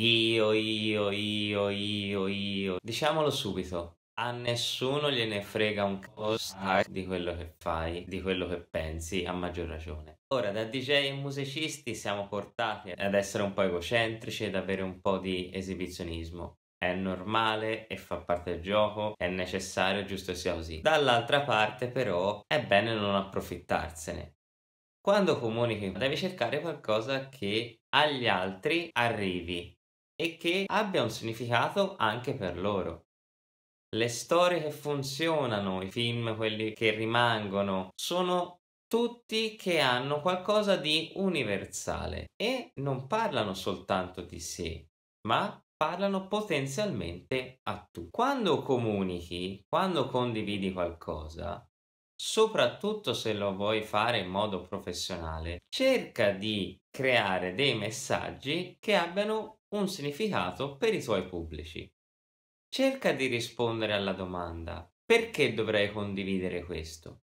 Io, io, io, io, io. Diciamolo subito. A nessuno gliene frega un cazzo di quello che fai, di quello che pensi, a maggior ragione. Ora, da DJ e musicisti siamo portati ad essere un po' egocentrici, ad avere un po' di esibizionismo. È normale e fa parte del gioco, è necessario, giusto sia così. Dall'altra parte, però, è bene non approfittarsene. Quando comunichi, devi cercare qualcosa che agli altri arrivi, e che abbia un significato anche per loro. Le storie che funzionano, i film, quelli che rimangono, sono tutti che hanno qualcosa di universale e non parlano soltanto di sé, ma parlano potenzialmente a tu. Quando comunichi, quando condividi qualcosa, soprattutto se lo vuoi fare in modo professionale, cerca di creare dei messaggi che abbiano un significato per i tuoi pubblici. Cerca di rispondere alla domanda perché dovrei condividere questo?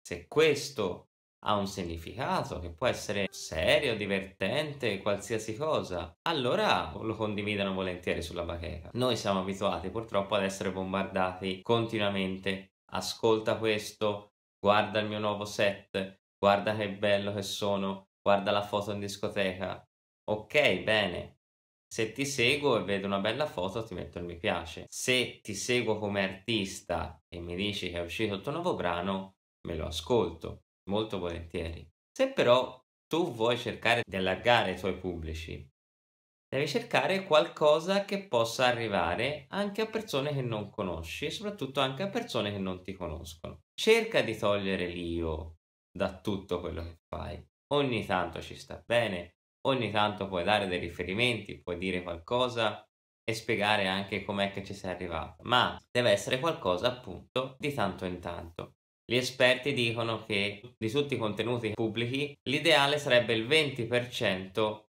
Se questo ha un significato che può essere serio, divertente, qualsiasi cosa, allora lo condividano volentieri sulla bacheca. Noi siamo abituati purtroppo ad essere bombardati continuamente. Ascolta questo, guarda il mio nuovo set, guarda che bello che sono, guarda la foto in discoteca. Ok, bene, se ti seguo e vedo una bella foto ti metto il mi piace. Se ti seguo come artista e mi dici che è uscito il tuo nuovo brano, me lo ascolto molto volentieri. Se però tu vuoi cercare di allargare i tuoi pubblici, devi cercare qualcosa che possa arrivare anche a persone che non conosci e soprattutto anche a persone che non ti conoscono. Cerca di togliere l'io da tutto quello che fai. Ogni tanto ci sta bene, ogni tanto puoi dare dei riferimenti, puoi dire qualcosa e spiegare anche com'è che ci sei arrivato, ma deve essere qualcosa appunto di tanto in tanto. Gli esperti dicono che di tutti i contenuti pubblichi l'ideale sarebbe il 20%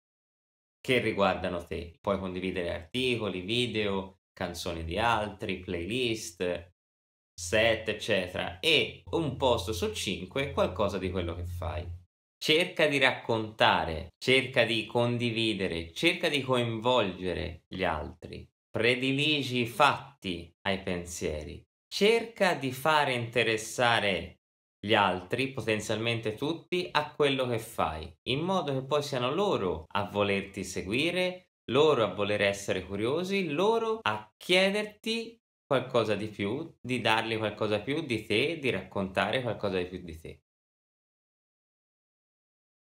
che riguardano te. Puoi condividere articoli, video, canzoni di altri, playlist, set, eccetera, e un posto su 5 qualcosa di quello che fai cerca di raccontare, cerca di condividere, cerca di coinvolgere gli altri, prediligi i fatti ai pensieri, cerca di fare interessare gli altri, potenzialmente tutti, a quello che fai, in modo che poi siano loro a volerti seguire, loro a voler essere curiosi, loro a chiederti qualcosa di più, di dargli qualcosa di più di te, di raccontare qualcosa di più di te.